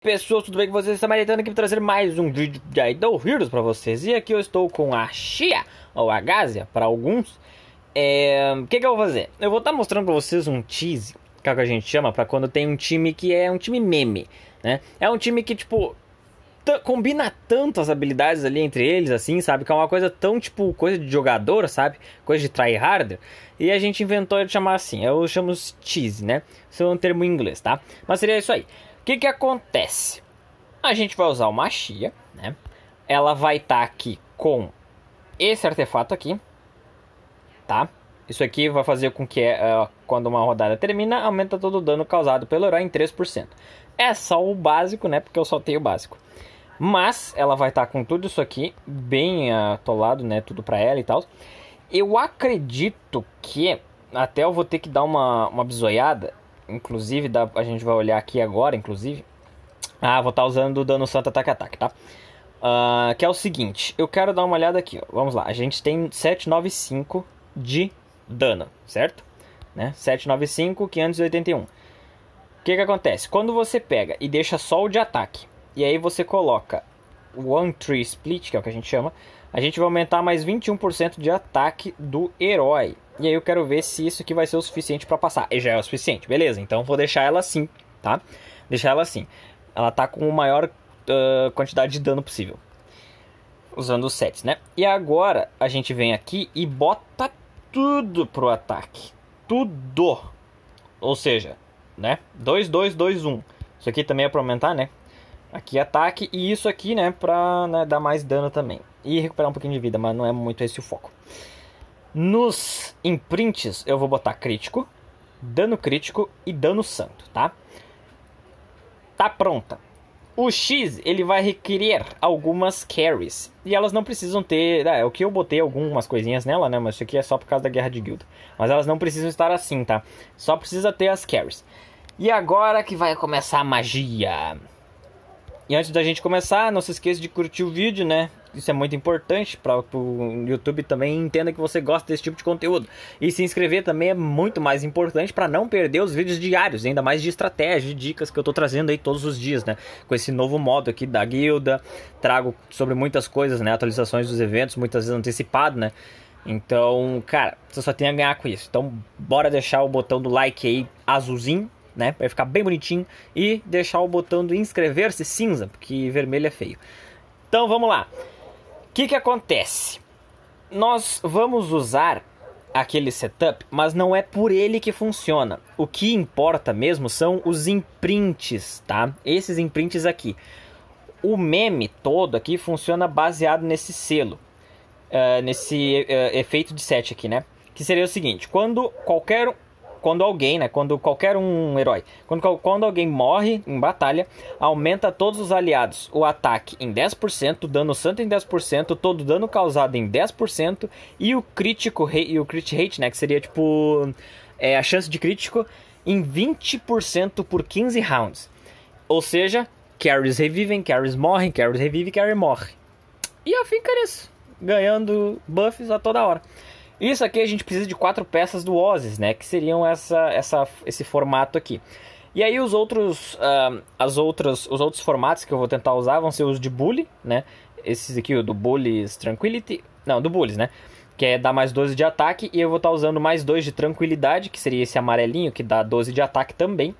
pessoas, tudo bem com vocês? Samaritano aqui pra trazer mais um vídeo de Idol Heroes para vocês. E aqui eu estou com a Shia, ou a Gazia, para alguns. É, o é... que, que eu vou fazer? Eu vou estar tá mostrando para vocês um tease, que é o que a gente chama, para quando tem um time que é um time meme, né? É um time que, tipo, combina tanto as habilidades ali entre eles, assim, sabe? Que é uma coisa tão, tipo, coisa de jogador, sabe? Coisa de tryharder. E a gente inventou de chamar assim, eu chamo tease, né? Isso é um termo em inglês, tá? Mas seria isso aí que, que acontece? A gente vai usar uma chia, né? Ela vai estar tá aqui com esse artefato aqui, tá? Isso aqui vai fazer com que uh, quando uma rodada termina, aumenta todo o dano causado pelo herói em 3%. É só o básico, né? Porque eu soltei o básico. Mas ela vai estar tá com tudo isso aqui bem eh, atolado, né? Tudo pra ela e tal. Eu acredito que até eu vou ter que dar uma, uma bisoiada inclusive, dá, a gente vai olhar aqui agora, inclusive. Ah, vou estar tá usando o dano santo ataque-ataque, tá? Uh, que é o seguinte, eu quero dar uma olhada aqui, ó. vamos lá. A gente tem 795 de dano, certo? Né? 795, 581. O que que acontece? Quando você pega e deixa só o de ataque, e aí você coloca o One Tree Split, que é o que a gente chama, a gente vai aumentar mais 21% de ataque do herói, e aí eu quero ver se isso aqui vai ser o suficiente para passar. E já é o suficiente, beleza. Então vou deixar ela assim, tá? Deixar ela assim. Ela tá com a maior uh, quantidade de dano possível. Usando os sets, né? E agora a gente vem aqui e bota tudo pro ataque. Tudo. Ou seja, né? 2, 2, 2, 1. Isso aqui também é pra aumentar, né? Aqui ataque e isso aqui, né? Pra né, dar mais dano também. E recuperar um pouquinho de vida, mas não é muito esse o foco. Nos imprints eu vou botar crítico, dano crítico e dano santo, tá? Tá pronta. O X ele vai requerer algumas carries e elas não precisam ter, né, é o que eu botei algumas coisinhas nela, né? Mas isso aqui é só por causa da guerra de guilda. Mas elas não precisam estar assim, tá? Só precisa ter as carries. E agora que vai começar a magia. E antes da gente começar, não se esqueça de curtir o vídeo, né? isso é muito importante para o YouTube também entenda que você gosta desse tipo de conteúdo. E se inscrever também é muito mais importante para não perder os vídeos diários, ainda mais de estratégia, de dicas que eu estou trazendo aí todos os dias, né? Com esse novo modo aqui da guilda, trago sobre muitas coisas, né? Atualizações dos eventos, muitas vezes antecipado, né? Então, cara, você só tem a ganhar com isso. Então, bora deixar o botão do like aí azulzinho, né? Para ficar bem bonitinho. E deixar o botão do inscrever-se cinza, porque vermelho é feio. Então, vamos lá que, que acontece? Nós vamos usar aquele setup, mas não é por ele que funciona. O que importa mesmo são os imprints, tá? Esses imprints aqui. O meme todo aqui funciona baseado nesse selo, uh, nesse uh, efeito de set aqui, né? Que seria o seguinte: quando qualquer quando alguém, né, quando qualquer um herói, quando, quando alguém morre em batalha, aumenta todos os aliados o ataque em 10%, o dano santo em 10%, todo dano causado em 10% e o crítico e o crit rate, né, que seria tipo é, a chance de crítico em 20% por 15 rounds. Ou seja, carries revivem, carries morrem, carries revivem, carry morre. E afim, carries ganhando buffs a toda hora. Isso aqui a gente precisa de quatro peças do Ozis, né? Que seriam essa, essa, esse formato aqui. E aí os outros, uh, as outras, os outros formatos que eu vou tentar usar vão ser os de Bully, né? Esses aqui, o do Bullies Tranquility... Não, do Bullies, né? Que é dar mais 12 de ataque. E eu vou estar tá usando mais 2 de Tranquilidade, que seria esse amarelinho, que dá 12 de ataque também.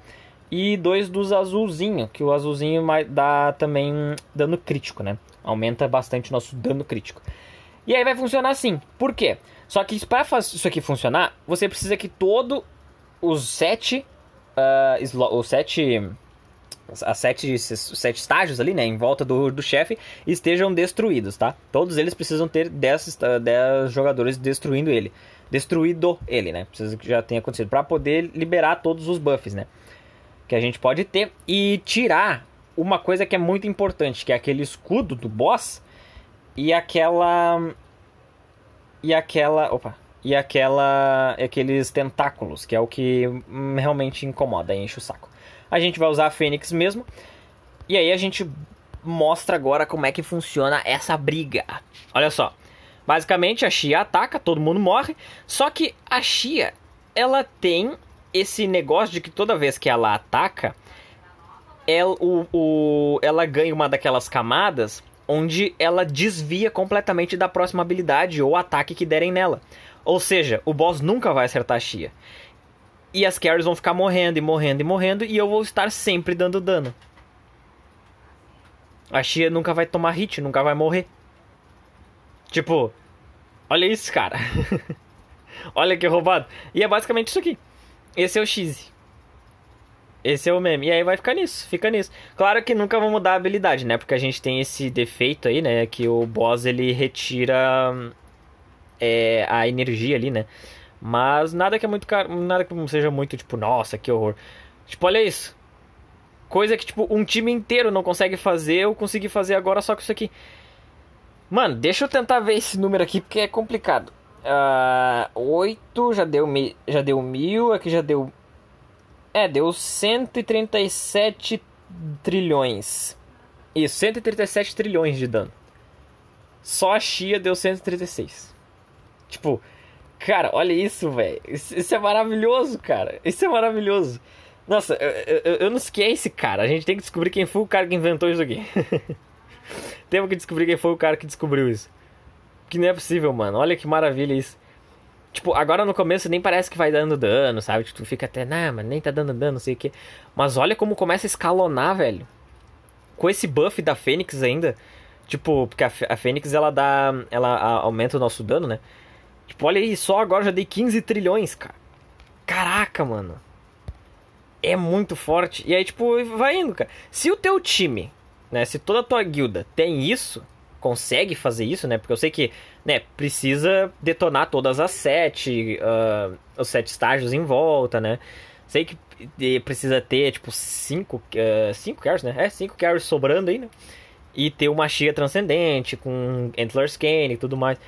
E dois dos azulzinho, que o azulzinho dá também dano crítico, né? Aumenta bastante o nosso dano crítico. E aí vai funcionar assim. Por quê? Só que para isso aqui funcionar, você precisa que todo os sete uh, os sete as sete, os sete estágios ali, né, em volta do, do chefe, estejam destruídos, tá? Todos eles precisam ter 10, 10 ah, jogadores destruindo ele. Destruído ele, né? Precisa que já tenha acontecido. para poder liberar todos os buffs, né? Que a gente pode ter. E tirar uma coisa que é muito importante, que é aquele escudo do boss e aquela e aquela. Opa! E aquela. aqueles tentáculos, que é o que realmente incomoda, enche o saco. A gente vai usar a Fênix mesmo. E aí a gente mostra agora como é que funciona essa briga. Olha só. Basicamente a Shia ataca, todo mundo morre. Só que a Shia, ela tem esse negócio de que toda vez que ela ataca, ela, o, o, ela ganha uma daquelas camadas onde ela desvia completamente da próxima habilidade ou ataque que derem nela. Ou seja, o boss nunca vai acertar a Xia E as carries vão ficar morrendo e morrendo e morrendo e eu vou estar sempre dando dano. A Xia nunca vai tomar hit, nunca vai morrer. Tipo, olha isso, cara. olha que roubado. E é basicamente isso aqui. Esse é o cheese. Esse é o meme. E aí vai ficar nisso, fica nisso. Claro que nunca vão mudar a habilidade, né? Porque a gente tem esse defeito aí, né? Que o boss ele retira é, a energia ali, né? Mas nada que é muito caro, nada que não seja muito tipo, nossa, que horror. Tipo, olha isso. Coisa que tipo um time inteiro não consegue fazer, eu consegui fazer agora só com isso aqui. Mano, deixa eu tentar ver esse número aqui porque é complicado. Uh, ah, 8 já deu, já deu mil, aqui já deu é, deu 137 trilhões. Isso, 137 trilhões de dano. Só a Chia deu 136. Tipo, cara, olha isso, velho. Isso, isso, é maravilhoso, cara. Isso é maravilhoso. Nossa, eu, eu, eu não sei quem é esse cara. A gente tem que descobrir quem foi o cara que inventou isso aqui. Temos que descobrir quem foi o cara que descobriu isso. Que não é possível, mano. Olha que maravilha isso. Tipo, agora no começo nem parece que vai dando dano, sabe? Tipo, tu fica até, nah, mas nem tá dando dano, não sei o quê. Mas olha como começa a escalonar, velho. Com esse buff da Fênix ainda. Tipo, porque a, a Fênix ela dá. Ela aumenta o nosso dano, né? Tipo, olha aí, só agora já dei 15 trilhões, cara. Caraca, mano. É muito forte. E aí, tipo, vai indo, cara. Se o teu time, né? Se toda a tua guilda tem isso consegue fazer isso, né? Porque eu sei que, né, precisa detonar todas as sete, uh, os sete estágios em volta, né? Sei que precisa ter, tipo, cinco, uh, cinco carries, né? É, cinco carries sobrando aí, né? E ter uma chia transcendente com Antler Scan e tudo mais.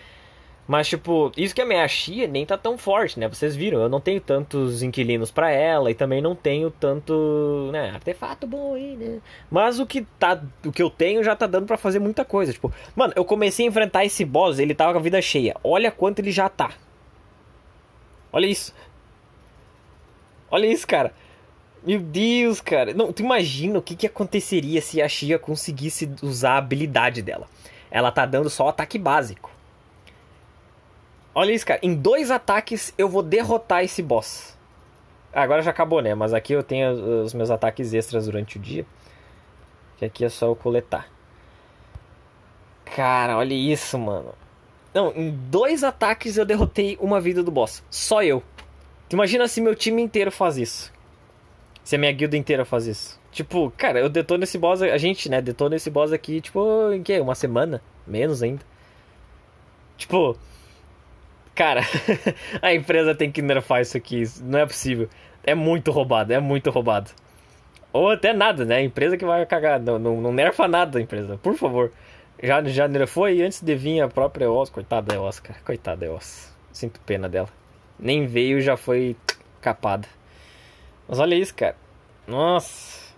Mas, tipo, isso que a minha chia nem tá tão forte, né? Vocês viram, eu não tenho tantos inquilinos para ela e também não tenho tanto, né, artefato bom aí, né? Mas o que, tá, o que eu tenho já tá dando para fazer muita coisa. Tipo, mano, eu comecei a enfrentar esse boss, ele tava com a vida cheia. Olha quanto ele já tá. Olha isso. Olha isso, cara. Meu Deus, cara. Não, tu imagina o que, que aconteceria se a Shia conseguisse usar a habilidade dela. Ela tá dando só ataque básico. Olha isso, cara. Em dois ataques eu vou derrotar esse boss. Agora já acabou, né? Mas aqui eu tenho os meus ataques extras durante o dia. Que aqui é só eu coletar. Cara, olha isso, mano. Não, em dois ataques eu derrotei uma vida do boss. Só eu. Tu imagina se meu time inteiro faz isso. Se a minha guilda inteira faz isso. Tipo, cara, eu detono esse boss. A gente, né, detona esse boss aqui, tipo, em que? Uma semana? Menos ainda. Tipo, Cara, a empresa tem que nerfar isso aqui. Isso não é possível. É muito roubado, é muito roubado. Ou até nada, né? A empresa que vai cagar. Não, não, não nerfa nada a empresa, por favor. Já, já nerfou e antes de vir a própria EOS. Coitada da EOS, cara. Coitada da EOS. Sinto pena dela. Nem veio já foi capada. Mas olha isso, cara. Nossa.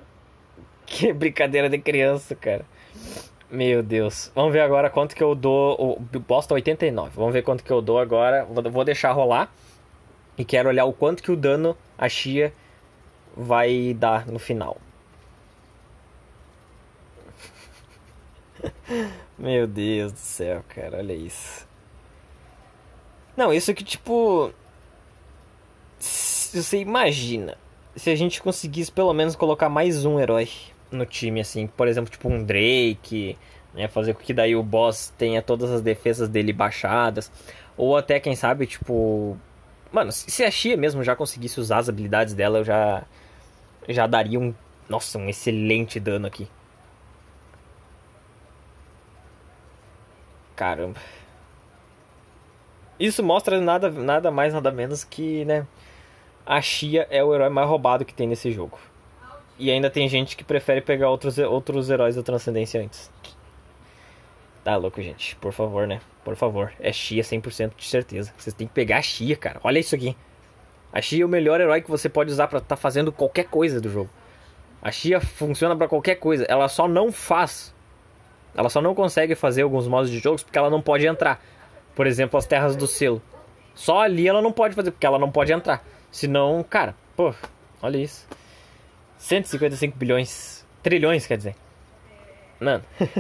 Que brincadeira de criança, cara. Meu Deus. Vamos ver agora quanto que eu dou. O Boston 89. Vamos ver quanto que eu dou agora. Vou deixar rolar. E quero olhar o quanto que o dano a Chia vai dar no final. Meu Deus do céu, cara. Olha isso. Não, isso que tipo. Você imagina. Se a gente conseguisse pelo menos colocar mais um herói no time, assim. Por exemplo, tipo um Drake, né? Fazer com que daí o boss tenha todas as defesas dele baixadas. Ou até, quem sabe, tipo. Mano, se a Xia mesmo já conseguisse usar as habilidades dela, eu já. Já daria um. Nossa, um excelente dano aqui. Caramba. Isso mostra nada, nada mais, nada menos que, né? A Xia é o herói mais roubado que tem nesse jogo. E ainda tem gente que prefere pegar outros, outros heróis da transcendência antes. Tá louco, gente. Por favor, né? Por favor. É Xia 100% de certeza. Vocês têm que pegar a Xia, cara. Olha isso aqui. A Xia é o melhor herói que você pode usar para estar tá fazendo qualquer coisa do jogo. A Xia funciona para qualquer coisa. Ela só não faz. Ela só não consegue fazer alguns modos de jogos porque ela não pode entrar. Por exemplo, as terras do selo. Só ali ela não pode fazer porque ela não pode entrar. Senão, cara, pô, olha isso. 155 bilhões. Trilhões, quer dizer. Mano.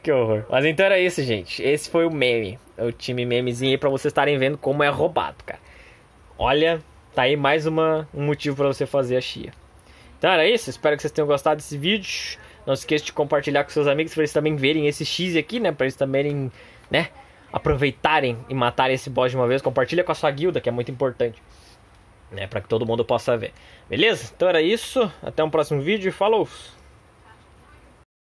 que horror. Mas então era isso, gente. Esse foi o meme. O time memezinho aí pra vocês estarem vendo como é roubado, cara. Olha, tá aí mais uma, um motivo para você fazer a chia. Então era isso. Espero que vocês tenham gostado desse vídeo. Não se esqueça de compartilhar com seus amigos para eles também verem esse X aqui, né? Para eles também, né? Aproveitarem e matarem esse boss de uma vez. Compartilha com a sua guilda, que é muito importante né, para que todo mundo possa ver. Beleza? Então era isso, até um próximo vídeo e falou!